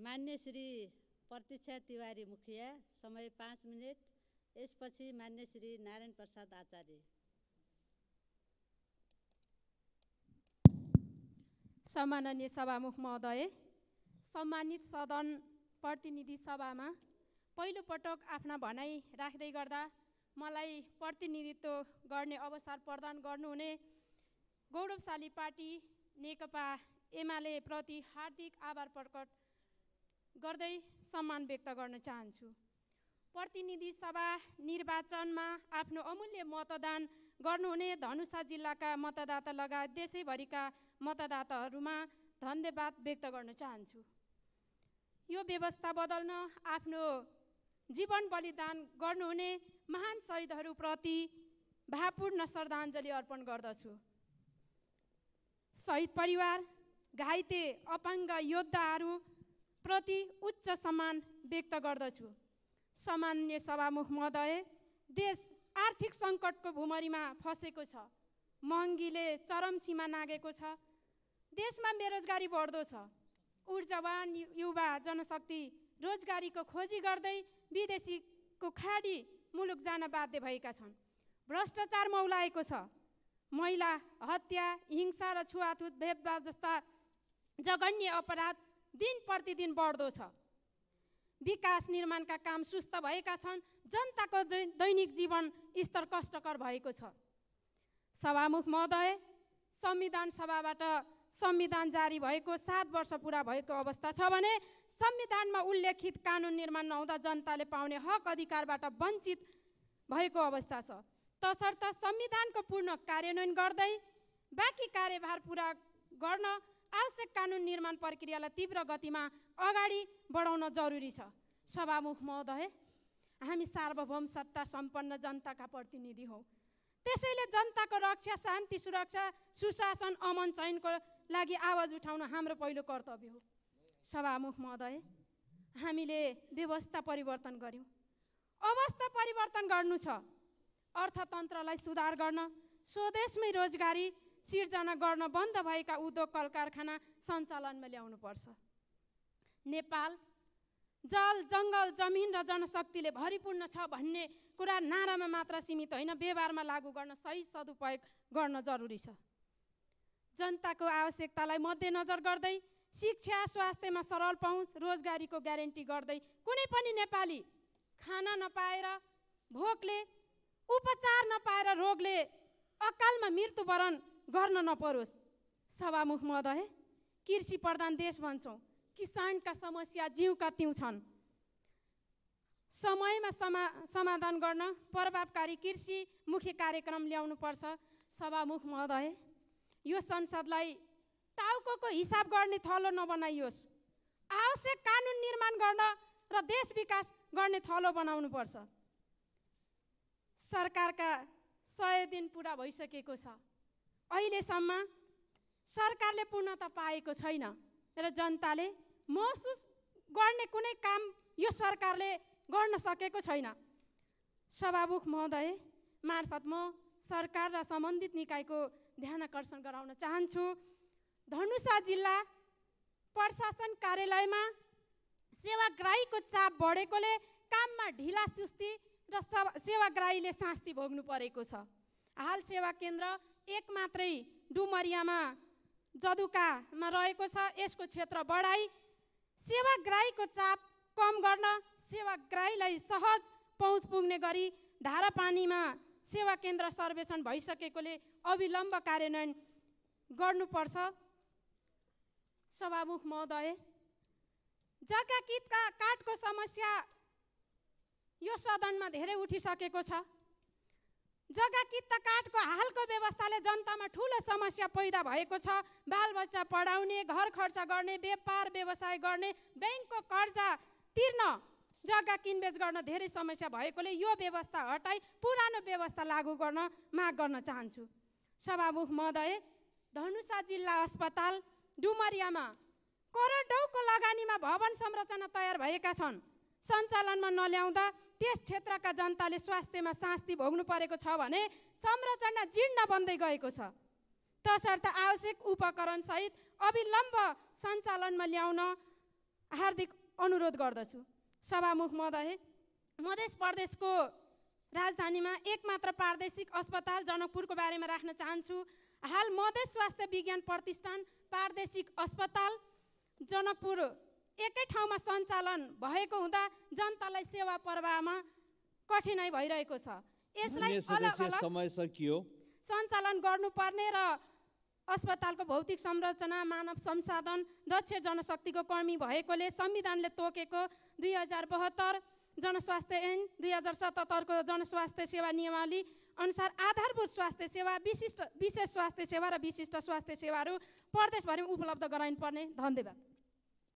मान्य श्री प्रतीक्षा तिवारी मुखिया समय पाँच मिनट यसपछि मान्य श्री नारायण प्रसाद आचार्य सम्माननीय सभामुख महोदय सम्मानित सदन प्रतिनिधि सभामा पहिलोपटक आफ्ना भनाइ राख्दै गर्दा मलाई प्रतिनिधित्व गर्ने अवसर प्रदान गर्नुहुने गौरवशाली पार्टी नेकपा एमाले प्रति हार्दिक आभार प्रकट गर्दै सम्मान व्यक्त गर्न चाहन्छु प्रतिनिधि सभा निर्वाचनमा आफ्नो अमूल्य मतदान गर्नुहुने धनुषा जिल्लाका मतदाता लगायत देशैभरिका मतदाताहरूमा धन्यवाद व्यक्त गर्न चाहन्छु यो व्यवस्था बदल्न आफ्नो जीवन बलिदान गर्नुहुने महान शहीदहरूप्रति भावपूर्ण श्रद्धाञ्जली अर्पण गर्दछु शहीद परिवार घाइते अपाङ्ग योद्धाहरू प्रति उच्च सम्मान व्यक्त गर्दछु सामान्य सभामुख महोदय देश आर्थिक सङ्कटको भुमरीमा फँसेको छ महँगीले चरम सीमा नागेको छ देशमा बेरोजगारी बढ्दो छ ऊर्जावान युवा जनशक्ति रोजगारीको खोजी गर्दै विदेशीको खाडी मुलुक जान बाध्य भएका छन् भ्रष्टाचार मौलाएको छ महिला हत्या हिंसा र छुवाछुत भेदभाव जस्ता जघन्य अपराध दिन प्रतिदिन बढ्दो छ विकास निर्माणका काम सुस्त भएका छन् जनताको दैनिक जीवन स्तर कष्टकर भएको छ सभामुख महोदय संविधान सभाबाट संविधान जारी भएको सात वर्ष पुरा भएको अवस्था छ भने संविधानमा उल्लेखित कानुन निर्माण नहुँदा जनताले पाउने हक अधिकारबाट वञ्चित भएको अवस्था छ तसर्थ संविधानको पूर्ण कार्यान्वयन गर्दै बाँकी कार्यभार पुरा गर्न आवश्यक कानुन निर्माण प्रक्रियालाई तीव्र गतिमा अगाडि बढाउन जरुरी छ सभामुख महोदय हामी सार्वभौम सत्ता सम्पन्न जनताका प्रतिनिधि हौ त्यसैले जनताको रक्षा शान्ति सुरक्षा सुशासन अमन चयनको लागि आवाज उठाउन हाम्रो पहिलो कर्तव्य हो सभामुख महोदय हामीले व्यवस्था परिवर्तन गऱ्यौँ अवस्था परिवर्तन गर्नु छ अर्थतन्त्रलाई सुधार गर्न स्वदेशमै रोजगारी सिर्जना गर्न बन्द भएका उद्योग कल कारखाना सञ्चालनमा पर्छ नेपाल जल जङ्गल जमिन र जनशक्तिले भरिपूर्ण छ भन्ने कुरा नारामा मात्र सीमित होइन व्यवहारमा लागू गर्न सही सदुपयोग गर्न जरुरी छ जनताको आवश्यकतालाई मध्यनजर गर्दै शिक्षा स्वास्थ्यमा सरल पहुँच रोजगारीको ग्यारेन्टी गर्दै कुनै पनि नेपाली खाना नपाएर भोकले उपचार नपाएर रोगले अकालमा मृत्युवरण गर्न नपरोस् सभामुख महोदय कृषि प्रधान देश भन्छौँ किसानका समस्या जिउका त्यौँ छन् समयमा समा समाधान गर्न प्रभावकारी मुख्य कार्यक्रम ल्याउनुपर्छ सभामुख महोदय यो संसदलाई टाउको हिसाब गर्ने थलो नबनाइयोस् आवश्यक कानुन निर्माण गर्न र देश विकास गर्ने थलो बनाउनुपर्छ सरकारका सय दिन पुरा भइसकेको छ अहिलेसम्म सरकारले पूर्णता पाएको छैन र जनताले महसुस गर्ने कुनै काम यो सरकारले गर्न सकेको छैन सभामुख महोदय मार्फत म सरकार र सम्बन्धित निकायको ध्यान आकर्षण गराउन चाहन्छु धनुषा जिल्ला प्रशासन कार्यालयमा सेवाग्राहीको चाप बढेकोले काममा ढिला सुस्ती र सेवाग्राहीले शास्ति भोग्नु परेको छ हाल सेवा केन्द्र एक मात्रै डुमरियामा जदुकामा रहेको छ यसको क्षेत्र बढाई सेवाग्राहीको चाप कम गर्न सेवाग्राहीलाई सहज पहुँच पुग्ने गरी धारापानीमा सेवा केन्द्र सर्वेक्षण भइसकेकोले अविलम्ब कार्यान्वयन गर्नुपर्छ सभामुख महोदय जग्गा किटका काठको समस्या यो सदनमा धेरै उठिसकेको छ जग्गा कित्त काठको हालको व्यवस्थाले जनतामा ठुलो समस्या पैदा भएको छ बालबच्चा पढाउने घर खर्च गर्ने व्यापार व्यवसाय गर्ने ब्याङ्कको कर्जा तिर्न जग्गा किनबेच गर्न धेरै समस्या भएकोले यो व्यवस्था हटाई पुरानो व्यवस्था लागू गर्न माग गर्न चाहन्छु सभामुख महोदय धनुषा जिल्ला अस्पताल डुमरियामा करोडौँको लगानीमा भवन संरचना तयार भएका छन् सञ्चालनमा नल्याउँदा त्यस क्षेत्रका जनताले स्वास्थ्यमा सास्ती भोग्नु परेको छ भने संरचना जीर्ण बन्दै गएको छ तसर्थ आवश्यक उपकरणसहित अविलम्ब सञ्चालनमा ल्याउन हार्दिक अनुरोध गर्दछु सभामुख महोदय मधेस प्रदेशको राजधानीमा एकमात्र प्रादेशिक अस्पताल जनकपुरको बारेमा राख्न चाहन्छु हाल मधेस स्वास्थ्य विज्ञान प्रतिष्ठान प्रादेशिक अस्पताल जनकपुर एकै ठाउँमा सञ्चालन भएको हुँदा जनतालाई सेवा प्रवाहमा कठिनाइ भइरहेको छ यसलाई अलग अलग समय सकियो सञ्चालन गर्नुपर्ने र अस्पतालको भौतिक संरचना मानव संसाधन दक्ष जनशक्तिको कमी भएकोले संविधानले तोकेको दुई हजार बहत्तर जनस्वास्थ्य ऐन दुई हजार सतहत्तरको जनस्वास्थ्य सेवा नियमावली अनुसार आधारभूत स्वास्थ्य सेवा विशिष्ट विशेष स्वास्थ्य सेवा र विशिष्ट स्वास्थ्य सेवाहरू प्रदेशभरि उपलब्ध गराइनुपर्ने धन्यवाद